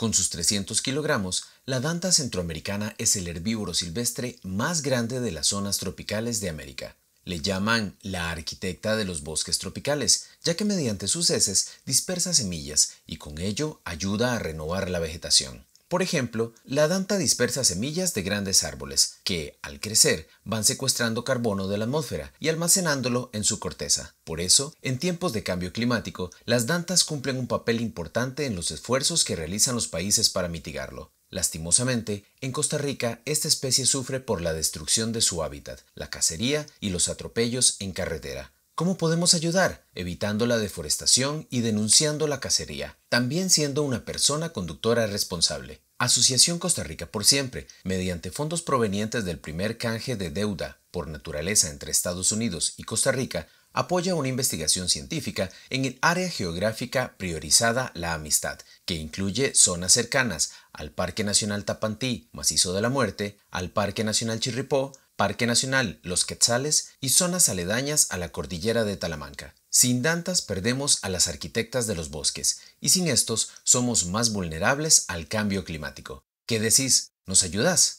Con sus 300 kilogramos, la danta centroamericana es el herbívoro silvestre más grande de las zonas tropicales de América. Le llaman la arquitecta de los bosques tropicales, ya que mediante sus heces dispersa semillas y con ello ayuda a renovar la vegetación. Por ejemplo, la danta dispersa semillas de grandes árboles, que, al crecer, van secuestrando carbono de la atmósfera y almacenándolo en su corteza. Por eso, en tiempos de cambio climático, las dantas cumplen un papel importante en los esfuerzos que realizan los países para mitigarlo. Lastimosamente, en Costa Rica esta especie sufre por la destrucción de su hábitat, la cacería y los atropellos en carretera. ¿Cómo podemos ayudar? Evitando la deforestación y denunciando la cacería, también siendo una persona conductora responsable. Asociación Costa Rica por siempre, mediante fondos provenientes del primer canje de deuda por naturaleza entre Estados Unidos y Costa Rica, apoya una investigación científica en el área geográfica priorizada La Amistad, que incluye zonas cercanas al Parque Nacional Tapantí, Macizo de la Muerte, al Parque Nacional Chirripó, Parque Nacional Los Quetzales y zonas aledañas a la cordillera de Talamanca. Sin dantas perdemos a las arquitectas de los bosques y sin estos somos más vulnerables al cambio climático. ¿Qué decís? ¿Nos ayudas?